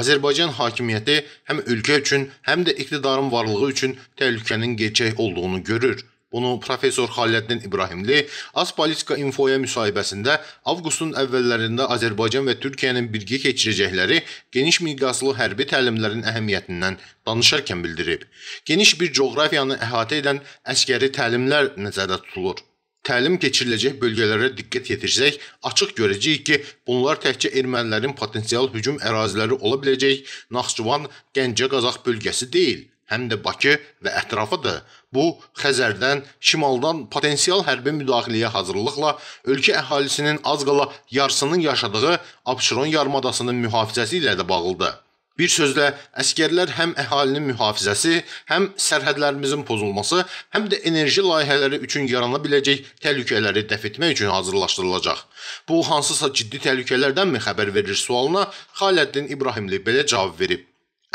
Azərbaycan hakimiyyəti həm ölkə üçün, həm də iqtidarın varlığı üçün təhlükənin gerçək olduğunu görür. Bunu professor Xaliləddin İbrahimli Az Politika Infoya müsahibəsində avqustun əvvəllərində Azərbaycan və Türkiyənin birgə keçirəcəkləri geniş miqyaslı hərbi təlimlərin əhəmiyyətindən danışarkən bildirib. Geniş bir coğrafiyanı əhatə edən əskəri təlimlər nəzərdə tutulur təlim keçiriləcək bölgələrə diqqət yetirsək, açıq görəcəyik ki, bunlar təkcə ermənilərin potensial hücum əraziləri ola biləcək Naxçıvan, Gəncə, Qazax bölgəsi deyil, həm də Bakı və ətrafıdır. Bu Xəzərdən, şimaldan potensial hərbi müdaxiləyə hazırlıqla ölkə əhalisinin az qala yarısının yaşadığı Abşeron yarımadasının mühafizəsi ilə də bağlıdır. Bir sözlə, əskərlər həm əhalinin mühafizəsi, həm sərhədlərimizin pozulması, həm də enerji layihələri üçün yarana biləcək təhlükələri dəf etmək üçün hazırlaşdırılacaq. Bu hansısa ciddi təhlükələrdənmi xəbər verir sualına Xaləddin İbrahimli belə cavab verib.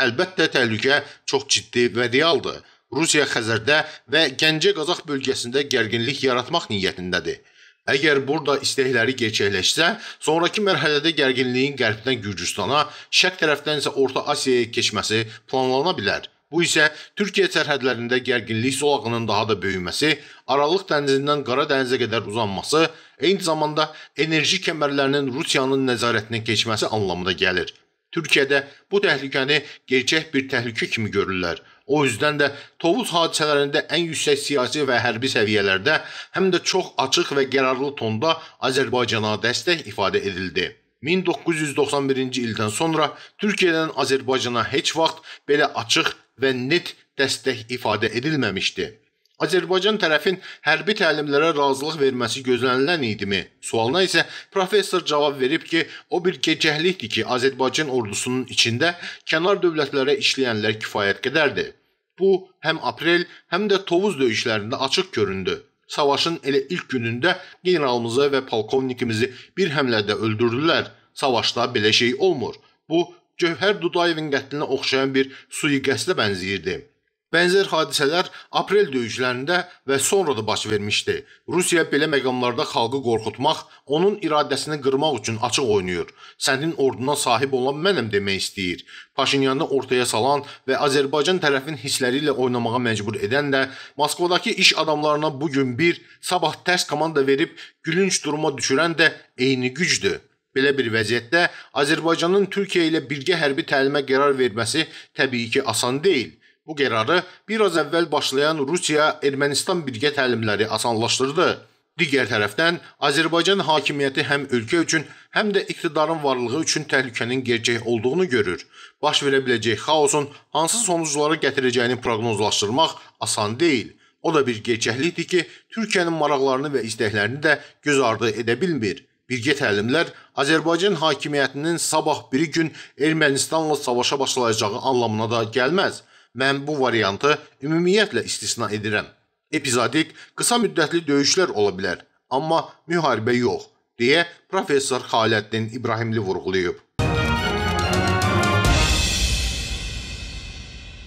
Əlbəttə təhlükə çox ciddi və realdır. Rusiya Xəzərdə və Gəncə Qazax bölgəsində gərginlik yaratmaq niyyətindədir. Əgər burada istəkləri gerçəkləşsə, sonrakı mərhələdə gərginliyin qərbdən Gürcüstana, şərq tərəfdən isə Orta Asiyaya keçməsi planlana bilər. Bu isə Türkiyə sərhədlərində gərginlik zolağının daha da böyüməsi, Aralıq dənizindən Qara dənizə qədər uzanması, eyni zamanda enerji kəmərlərinin Rusiyanın nəzarətinə keçməsi anlamına gəlir. Türkiyədə bu təhlükəni gerçək bir təhlükə kimi görürlər. O üzdən də Tovuz hadisələrində ən yüksək siyasi və hərbi səviyyələrdə həm də çox açıq və qərarlı tonda Azərbaycana dəstək ifadə edildi. 1991-ci ildən sonra Türkiyədən Azərbaycana heç vaxt belə açıq və net dəstək ifadə edilməmişdi. Azərbaycan tərəfin hərbi təlimlərə razılıq verməsi gözlənilən idimi? Sualına isə professor cavab verib ki, o bir gecəklikdir ki, Azərbaycan ordusunun içində kənar dövlətlərə işləyənlər kifayət qədərdir. Bu həm aprel, həm də Tovuz döyüşlərində açıq göründü. Savaşın elə ilk günündə generalımızı və polkovnikimizi bir həmlədə öldürdülər. Savaşda belə şey olmur. Bu Cövhər Dudayevin qətlinə oxşayan bir sui-qəsdə bənzəyirdi. Bənzər hadisələr aprel döyüşlərində və sonra da baş vermişdi. Rusiya belə məqamlarda xalqı qorxutmaq, onun iradəsini qırmaq üçün açıq oynayır. Sənin orduna sahib olan mənəm demək istəyir. Paşinyanı ortaya salan və Azərbaycan tərəfin hissləri ilə oynamağa məcbur edən də Moskvadakı iş adamlarına bu gün bir, sabah tərs komanda verib gülünc duruma düşürən də eyni gücdür. Belə bir vəziyyətdə Azərbaycanın Türkiyə ilə birgə hərbi təlimə qərar verməsi təbii ki, asan deyil. Bu qərarı bir az əvvəl başlayan Rusiya-Ermənistan birgə təlimləri asanlaşdırdı. Digər tərəfdən Azərbaycan hakimiyyəti həm ölkə üçün, həm də iqtidarın varlığı üçün təhlükənin gerçək olduğunu görür. Baş verə biləcək xaosun hansı sonucları gətirəcəyini proqnozlaşdırmaq asan deyil. O da bir gerçəklikdir ki, Türkiyənin maraqlarını və istəklərini də göz ardı edə bilmir. Birgə təlimlər Azərbaycan hakimiyyətinin sabah bir gün Ermənistanla savaşa başlayacağı anlamına da gəlməz mən bu variantı ümumiyyətlə istisna edirəm. Epizodik, qısa müddətli döyüşlər ola bilər, amma müharibə yox, deyə professor Xaləddin İbrahimli vurğulayıb.